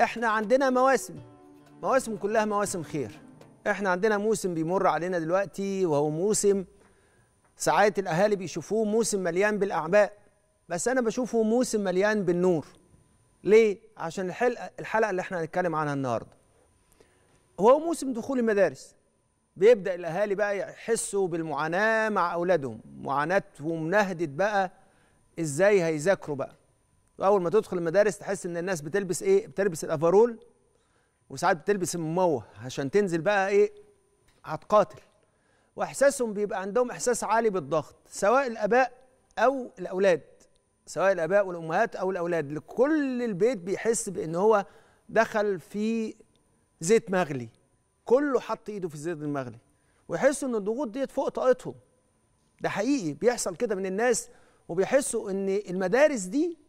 احنا عندنا مواسم مواسم كلها مواسم خير احنا عندنا موسم بيمر علينا دلوقتي وهو موسم ساعات الاهالي بيشوفوه موسم مليان بالاعباء بس انا بشوفه موسم مليان بالنور ليه عشان الحلقه الحلقه اللي احنا هنتكلم عنها النهارده هو موسم دخول المدارس بيبدا الاهالي بقى يحسوا بالمعاناه مع اولادهم معاناتهم نهدت بقى ازاي هيذاكروا بقى واول ما تدخل المدارس تحس ان الناس بتلبس ايه بتلبس الافرول وساعات بتلبس المموه عشان تنزل بقى ايه هتقاتل واحساسهم بيبقى عندهم احساس عالي بالضغط سواء الاباء او الاولاد سواء الاباء والامهات او الاولاد لكل البيت بيحس بان هو دخل في زيت مغلي كله حط ايده في الزيت المغلي ويحسوا ان الضغوط ديت فوق طاقتهم ده حقيقي بيحصل كده من الناس وبيحسوا ان المدارس دي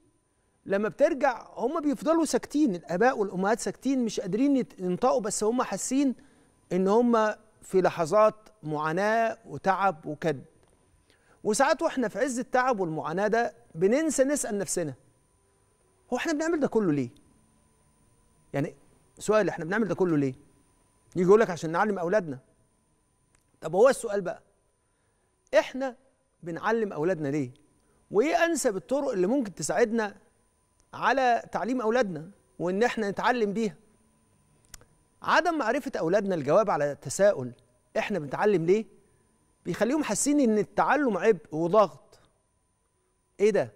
لما بترجع هم بيفضلوا ساكتين الاباء والامهات ساكتين مش قادرين ينطقوا بس هم حاسين ان هم في لحظات معاناه وتعب وكد وساعات واحنا في عز التعب والمعاناه ده بننسى نسال نفسنا هو احنا بنعمل ده كله ليه يعني سؤال احنا بنعمل ده كله ليه يجي يقول لك عشان نعلم اولادنا طب هو السؤال بقى احنا بنعلم اولادنا ليه وايه انسب الطرق اللي ممكن تساعدنا على تعليم أولادنا وإن إحنا نتعلم بيها عدم معرفة أولادنا الجواب على تساؤل إحنا بنتعلم ليه بيخليهم حاسين إن التعلم عبء وضغط إيه ده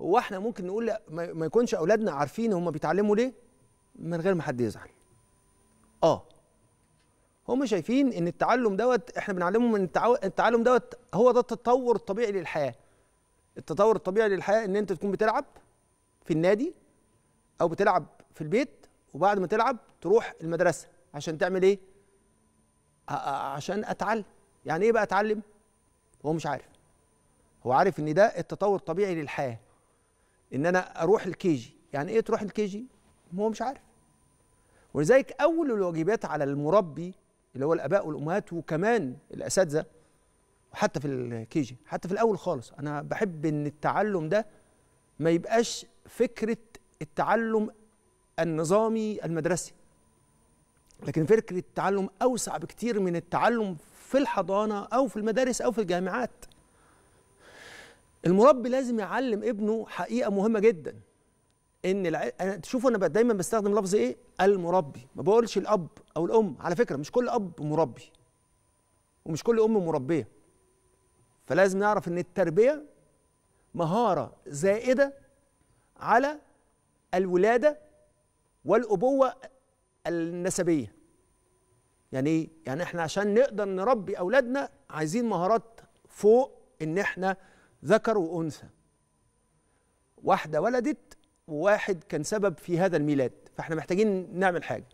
هو إحنا ممكن نقول ما يكونش أولادنا عارفين هم بيتعلموا ليه من غير ما حد يزعل آه هم شايفين ان التعلم دوت احنا بنعلمهم ان التعلم دوت هو ده التطور الطبيعي للحياه التطور الطبيعي للحياه ان انت تكون بتلعب في النادي او بتلعب في البيت وبعد ما تلعب تروح المدرسه عشان تعمل ايه عشان اتعلم يعني ايه بقى اتعلم هو مش عارف هو عارف ان ده التطور الطبيعي للحياه ان انا اروح الكيجي يعني ايه تروح الكيجي هو مش عارف ولذلك اول الواجبات على المربي اللي هو الاباء والامهات وكمان الاساتذه وحتى في الكيجي حتى في الاول خالص انا بحب ان التعلم ده ما يبقاش فكره التعلم النظامي المدرسي لكن فكره التعلم اوسع بكتير من التعلم في الحضانه او في المدارس او في الجامعات المربي لازم يعلم ابنه حقيقه مهمه جدا ان الع... انا تشوفوا انا دايما بستخدم لفظ ايه المربي ما بقولش الاب او الام على فكره مش كل اب مربي ومش كل ام مربيه فلازم نعرف ان التربيه مهاره زائده على الولادة والأبوة النسبية يعني ايه؟ يعني احنا عشان نقدر نربي أولادنا عايزين مهارات فوق إن احنا ذكر وأنثى واحدة ولدت وواحد كان سبب في هذا الميلاد فاحنا محتاجين نعمل حاجة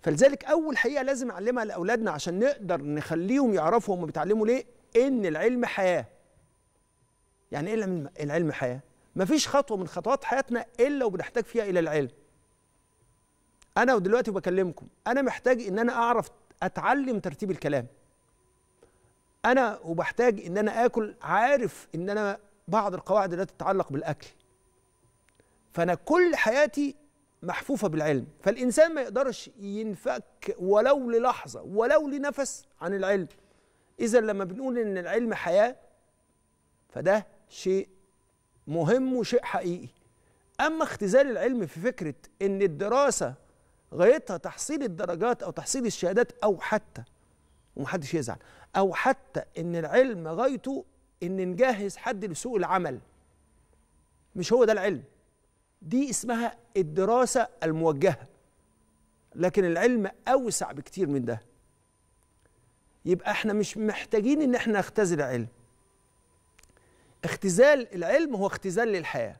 فلذلك أول حقيقة لازم أعلمها لأولادنا عشان نقدر نخليهم يعرفوا هم بيتعلموا ليه إن العلم حياة يعني إيه العلم حياة؟ مفيش خطوه من خطوات حياتنا الا وبنحتاج فيها الى العلم انا ودلوقتي بكلمكم انا محتاج ان انا اعرف اتعلم ترتيب الكلام انا وبحتاج ان انا اكل عارف ان انا بعض القواعد لا تتعلق بالاكل فانا كل حياتي محفوفه بالعلم فالانسان ما يقدرش ينفك ولو للحظه ولو لنفس عن العلم اذا لما بنقول ان العلم حياه فده شيء مهم وشيء حقيقي اما اختزال العلم في فكره ان الدراسه غايتها تحصيل الدرجات او تحصيل الشهادات او حتى ومحدش يزعل او حتى ان العلم غايته ان نجهز حد لسوق العمل مش هو ده العلم دي اسمها الدراسه الموجهه لكن العلم اوسع بكتير من ده يبقى احنا مش محتاجين ان احنا نختزل علم اختزال العلم هو اختزال للحياة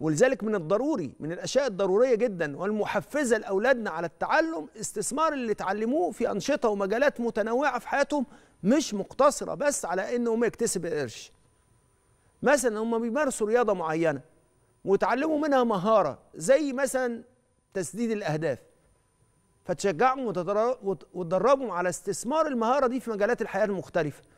ولذلك من الضروري من الأشياء الضرورية جدا والمحفزة لأولادنا على التعلم استثمار اللي اتعلموه في أنشطة ومجالات متنوعة في حياتهم مش مقتصرة بس على إنهم يكتسب قرش مثلا هم بيمارسوا رياضة معينة وتعلموا منها مهارة زي مثلا تسديد الأهداف فتشجعهم وتدربهم على استثمار المهارة دي في مجالات الحياة المختلفة